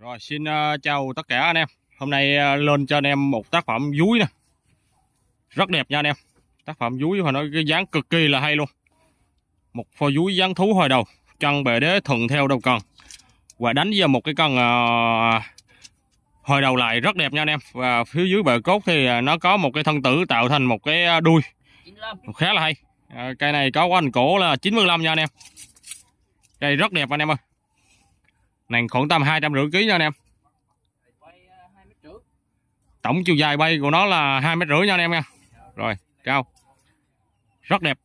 Rồi xin ờ, chào tất cả anh em Hôm nay ờ, lên cho anh em một tác phẩm dúi nè Rất đẹp nha anh em Tác phẩm dúi và nó cái dáng cực kỳ là hay luôn Một phô dúi dáng thú hồi đầu Chân bề đế thuận theo đầu cần Và đánh vào một cái cần ờ, Hồi đầu lại rất đẹp nha anh em Và phía dưới bờ cốt thì nó có một cái thân tử tạo thành một cái đuôi Khá là hay Cây này có quanh cổ là 95 nha anh em Cây rất đẹp anh em ơi này khoảng tầm hai trăm rưỡi ký nha anh em tổng chiều dài bay của nó là hai mét rưỡi nha anh em nha rồi cao rất đẹp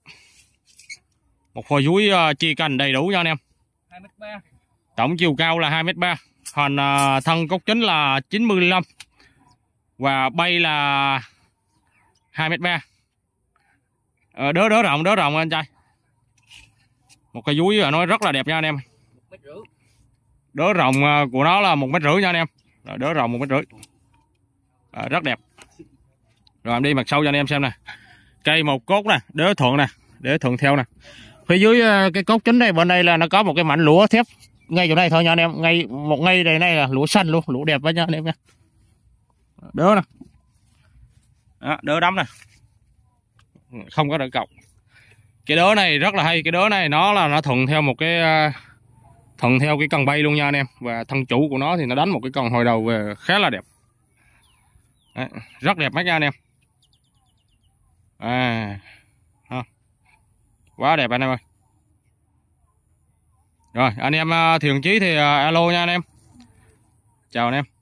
một phôi dúi ờ, chi cành đầy đủ nha anh em tổng chiều cao là hai mét ba hình ờ, thân cốc chính là 95 và bay là hai mét ba, đỡ ờ, đỡ rộng đỡ rộng anh trai một cái dúi nói rất là đẹp nha anh em đứa rồng à, của nó là một mét rưỡi nha anh em rồi đứa rồng một mét rưỡi à, rất đẹp rồi em đi mặt sâu cho anh em xem nè cây một cốt nè đớ thuận nè để thuận theo nè phía dưới à, cái cốt chính này bên đây là nó có một cái mảnh lúa thép ngay chỗ này thôi nha anh em ngay một ngay đây này là lúa xanh luôn lúa đẹp quá nha anh em nha đứa nè đó, đứa nè không có đỡ cọc cái đớ này rất là hay cái đớ này nó là nó thuận theo một cái à, thuận theo cái cần bay luôn nha anh em và thân chủ của nó thì nó đánh một cái cần hồi đầu về khá là đẹp Đấy, rất đẹp mắt nha anh em à, quá đẹp anh em ơi rồi anh em à, thiện chí thì à, alo nha anh em chào anh em